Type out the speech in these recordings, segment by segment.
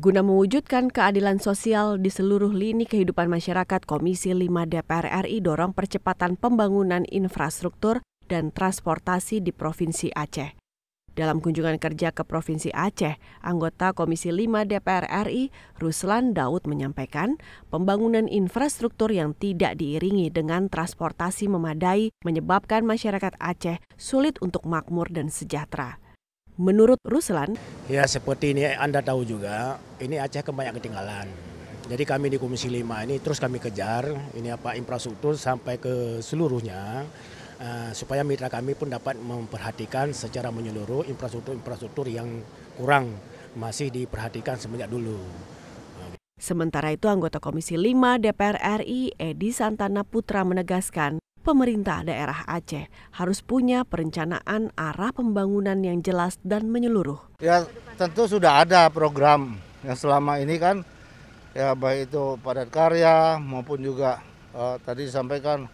Guna mewujudkan keadilan sosial di seluruh lini kehidupan masyarakat, Komisi 5 DPR RI dorong percepatan pembangunan infrastruktur dan transportasi di Provinsi Aceh. Dalam kunjungan kerja ke Provinsi Aceh, anggota Komisi 5 DPR RI, Ruslan Daud menyampaikan, pembangunan infrastruktur yang tidak diiringi dengan transportasi memadai menyebabkan masyarakat Aceh sulit untuk makmur dan sejahtera. Menurut Ruslan, ya seperti ini Anda tahu juga, ini Aceh kebanyakan kan ketinggalan. Jadi kami di Komisi 5 ini terus kami kejar ini apa infrastruktur sampai ke seluruhnya uh, supaya mitra kami pun dapat memperhatikan secara menyeluruh infrastruktur-infrastruktur yang kurang masih diperhatikan semenjak dulu. Sementara itu anggota Komisi 5 DPR RI Edi Santana Putra menegaskan pemerintah daerah Aceh harus punya perencanaan arah pembangunan yang jelas dan menyeluruh. Ya tentu sudah ada program yang selama ini kan ya baik itu padat karya maupun juga eh, tadi disampaikan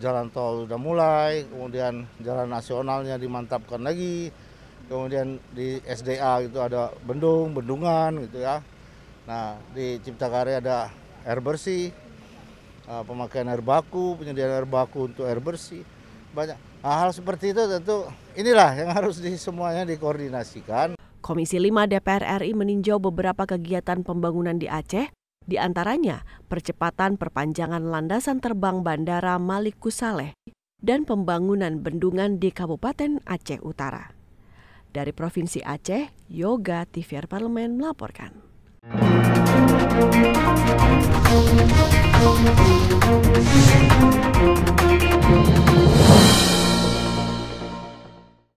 jalan tol sudah mulai, kemudian jalan nasionalnya dimantapkan lagi, kemudian di SDA itu ada bendung, bendungan gitu ya. Nah di Cipta Karya ada air bersih, Eh, pemakaian air baku, penyediaan air baku untuk air bersih, banyak nah, hal seperti itu tentu inilah yang harus di, semuanya dikoordinasikan. Komisi 5 DPR RI meninjau beberapa kegiatan pembangunan di Aceh, di antaranya percepatan perpanjangan landasan terbang Bandara Malik Kusaleh dan pembangunan bendungan di Kabupaten Aceh Utara. Dari Provinsi Aceh, Yoga TVR Parlemen melaporkan. Thank you.